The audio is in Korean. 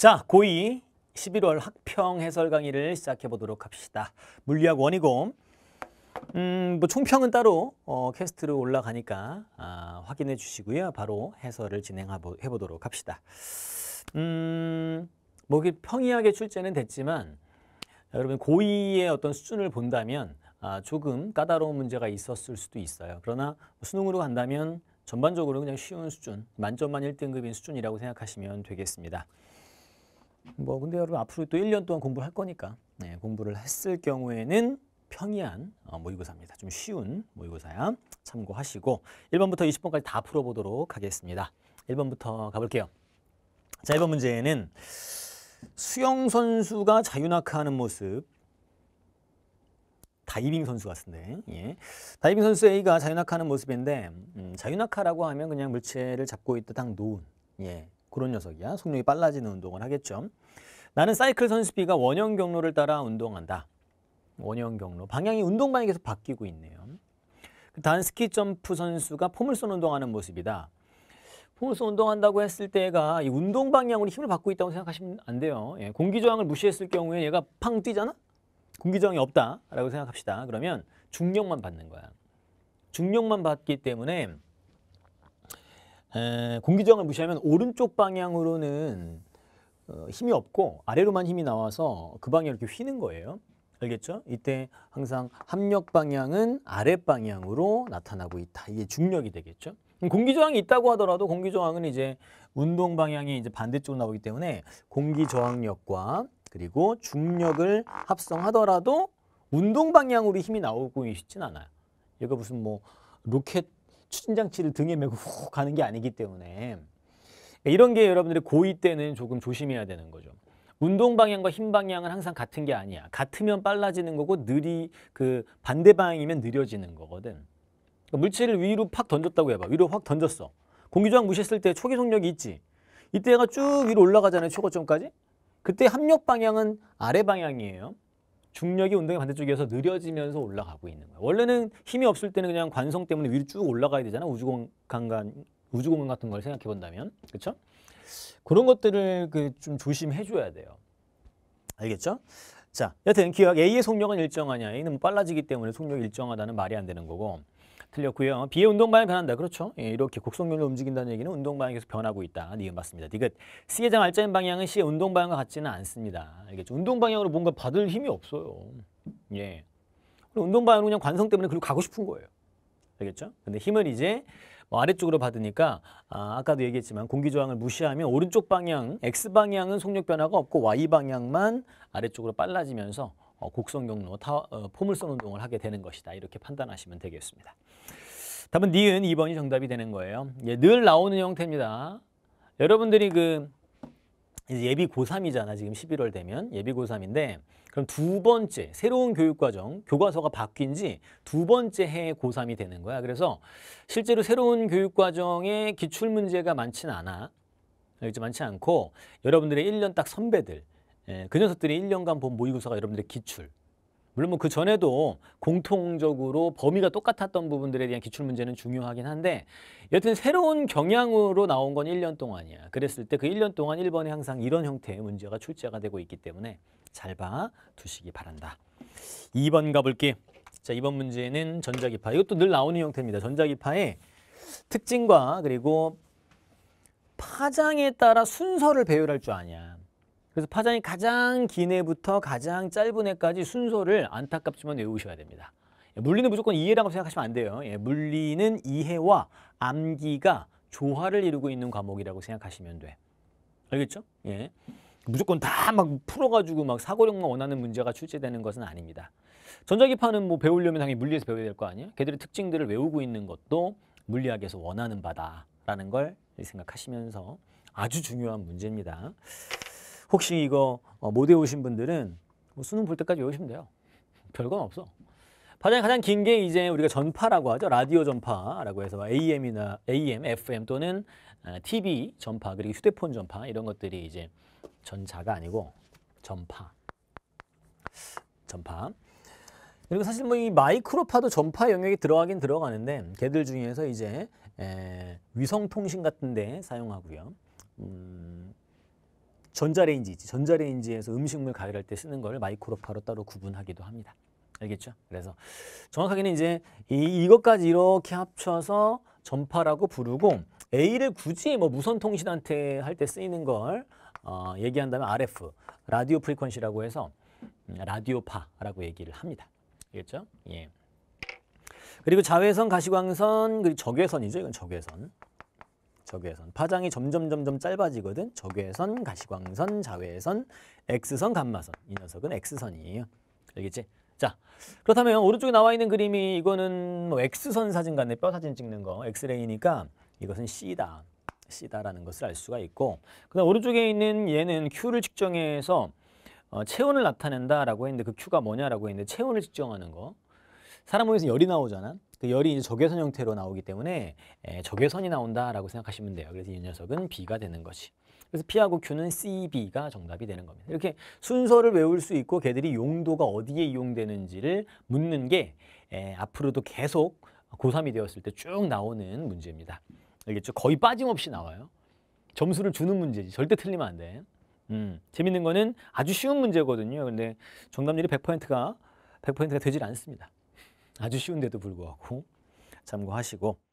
자, 고2 11월 학평 해설 강의를 시작해 보도록 합시다. 물리학 원이고 음, 뭐 총평은 따로 어, 캐스트로 올라가니까 아, 확인해 주시고요. 바로 해설을 진행해 보도록 합시다. 음, 뭐 평이하게 출제는 됐지만 여러분 고2의 어떤 수준을 본다면 아, 조금 까다로운 문제가 있었을 수도 있어요. 그러나 수능으로 간다면 전반적으로 그냥 쉬운 수준, 만점만 1등급인 수준이라고 생각하시면 되겠습니다. 뭐 근데 여러분 앞으로 또 1년 동안 공부를 할 거니까 네, 공부를 했을 경우에는 평이한 어, 모의고사입니다. 좀 쉬운 모의고사야 참고하시고 1번부터 20번까지 다 풀어보도록 하겠습니다. 1번부터 가볼게요. 자, 1번 문제는 수영 선수가 자유낙하하는 모습 다이빙 선수 같은데 예. 다이빙 선수 A가 자유낙하하는 모습인데 음, 자유낙하라고 하면 그냥 물체를 잡고 있다 딱 놓은 예. 그런 녀석이야. 속력이 빨라지는 운동을 하겠죠. 나는 사이클 선수비가 원형 경로를 따라 운동한다. 원형 경로. 방향이 운동 방향에서 바뀌고 있네요. 단 스키 점프 선수가 포물선 운동하는 모습이다. 포물선 운동한다고 했을 때가 이 운동 방향으로 힘을 받고 있다고 생각하시면 안 돼요. 예, 공기 저항을 무시했을 경우에 얘가 팡 뛰잖아? 공기 저항이 없다라고 생각합시다. 그러면 중력만 받는 거야. 중력만 받기 때문에 에, 공기저항을 무시하면 오른쪽 방향으로는 어, 힘이 없고 아래로만 힘이 나와서 그 방향 이렇게 휘는 거예요. 알겠죠? 이때 항상 합력 방향은 아래 방향으로 나타나고 있다. 이게 중력이 되겠죠? 공기 저항이 있다고 하더라도 공기 저항은 이제 운동 방향이 이제 반대쪽으로 나오기 때문에 공기 저항력과 그리고 중력을 합성하더라도 운동 방향으로 힘이 나오고 있진 않아요. 얘가 무슨 뭐 로켓 추진장치를 등에 메고 훅 가는 게 아니기 때문에 이런 게 여러분들이 고2 때는 조금 조심해야 되는 거죠. 운동 방향과 힘 방향은 항상 같은 게 아니야. 같으면 빨라지는 거고 느리 그 반대 방향이면 느려지는 거거든. 그러니까 물체를 위로 팍 던졌다고 해봐. 위로 확 던졌어. 공기저항 무시했을 때 초기 속력이 있지. 이때가 쭉 위로 올라가잖아요. 최고점까지. 그때 합력 방향은 아래 방향이에요. 중력이 운동의 반대쪽에서 느려지면서 올라가고 있는 거예요. 원래는 힘이 없을 때는 그냥 관성 때문에 위로 쭉 올라가야 되잖아. 우주공간 우주공간 같은 걸 생각해 본다면. 그렇죠? 그런 것들을 그 좀 조심해 줘야 돼요. 알겠죠? 자, 여튼 기억 A의 속력은 일정하냐. A는 뭐 빨라지기 때문에 속력이 일정하다는 말이 안 되는 거고. 틀렸고요. B의 운동 방향이 변한다. 그렇죠. 예, 이렇게 곡성면로 움직인다는 얘기는 운동 방향이 계속 변하고 있다. 니은 맞습니다. 디귿. C의 장 알짜인 방향은 C의 운동 방향과 같지는 않습니다. 알겠죠. 운동 방향으로 뭔가 받을 힘이 없어요. 예. 운동 방향은 그냥 관성 때문에 그리고 가고 싶은 거예요. 알겠죠? 근데 힘을 이제 어, 아래쪽으로 받으니까 아, 아까도 얘기했지만 공기 저항을 무시하면 오른쪽 방향 X 방향은 속력 변화가 없고 Y 방향만 아래쪽으로 빨라지면서 어, 곡선 경로 타, 어, 포물선 운동을 하게 되는 것이다. 이렇게 판단하시면 되겠습니다. 답은 니은 2번이 정답이 되는 거예요. 예, 늘 나오는 형태입니다. 여러분들이 그 이제 예비 고3이잖아 지금 11월 되면 예비 고3인데 그럼 두 번째 새로운 교육과정 교과서가 바뀐 지 두 번째 해에 고3이 되는 거야 그래서 실제로 새로운 교육과정에 기출문제가 많지는 않아 많지 않고 여러분들의 1년 딱 선배들 예, 그 녀석들이 1년간 본 모의고사가 여러분들의 기출 물론 뭐그 전에도 공통적으로 범위가 똑같았던 부분들에 대한 기출 문제는 중요하긴 한데 여튼 새로운 경향으로 나온 건 1년 동안이야. 그랬을 때 그 1년 동안 1번에 항상 이런 형태의 문제가 출제가 되고 있기 때문에 잘 봐 두시기 바란다. 2번 가볼게. 자, 2번 문제는 전자기파. 이것도 늘 나오는 형태입니다. 전자기파의 특징과 그리고 파장에 따라 순서를 배열할 줄 아냐. 그래서 파장이 가장 긴 애부터 가장 짧은 애까지 순서를 안타깝지만 외우셔야 됩니다. 예, 물리는 무조건 이해라고 생각하시면 안 돼요. 예, 물리는 이해와 암기가 조화를 이루고 있는 과목이라고 생각하시면 돼. 알겠죠? 예. 무조건 다 막 풀어가지고 막 사고력만 원하는 문제가 출제되는 것은 아닙니다. 전자기파는 뭐 배우려면 당연히 물리에서 배워야 될 거 아니에요? 걔들의 특징들을 외우고 있는 것도 물리학에서 원하는 바다라는 걸 생각하시면서 아주 중요한 문제입니다. 혹시 이거 어, 못 외우신 분들은 뭐 수능 볼 때까지 외우시면 돼요. 별건 없어. 가장 가장 긴 게 이제 우리가 전파라고 하죠. 라디오 전파라고 해서 AM이나 AM, FM 또는 아, TV 전파 그리고 휴대폰 전파 이런 것들이 이제 전자가 아니고 전파. 전파. 그리고 사실 뭐 이 마이크로파도 전파 영역에 들어가긴 들어가는데 걔들 중에서 이제 위성통신 같은 데 사용하고요. 음, 전자레인지 전자레인지에서 음식물 가열할 때 쓰는 걸 마이크로파로 따로 구분하기도 합니다. 알겠죠? 그래서 정확하게는 이제 이, 이것까지 이렇게 합쳐서 전파라고 부르고 A를 굳이 뭐 무선통신한테 할 때 쓰이는 걸 어, 얘기한다면 RF, 라디오 프리퀀시라고 해서 음, 라디오파라고 얘기를 합니다. 알겠죠? 예. 그리고 자외선, 가시광선, 그리고 적외선이죠. 이건 적외선. 적외선. 파장이 점점 점점 짧아지거든. 적외선, 가시광선, 자외선, X선, 감마선. 이 녀석은 X선이에요. 알겠지? 자, 그렇다면 오른쪽에 나와 있는 그림이 이거는 뭐 X선 사진 같네. 뼈 사진 찍는 거. 엑레이니까 이것은 C다. C다라는 것을 알 수가 있고 그다음 오른쪽에 있는 얘는 Q를 측정해서 어, 체온을 나타낸다라고 했는데 그 Q가 뭐냐라고 했는데 체온을 측정하는 거. 사람 몸에서 열이 나오잖아. 그 열이 이제 적외선 형태로 나오기 때문에 에, 예, 적외선이 나온다라고 생각하시면 돼요. 그래서 이 녀석은 B가 되는 것이. 그래서 P하고 Q는 CB가 정답이 되는 겁니다. 이렇게 순서를 외울 수 있고 걔들이 용도가 어디에 이용되는지를 묻는 게 에, 예, 앞으로도 계속 고3이 되었을 때 쭉 나오는 문제입니다. 알겠죠? 거의 빠짐없이 나와요. 점수를 주는 문제지. 절대 틀리면 안 돼. 음, 재밌는 거는 아주 쉬운 문제거든요. 근데 정답률이 100%가 100%가 되질 않습니다. 아주 쉬운데도 불구하고 참고하시고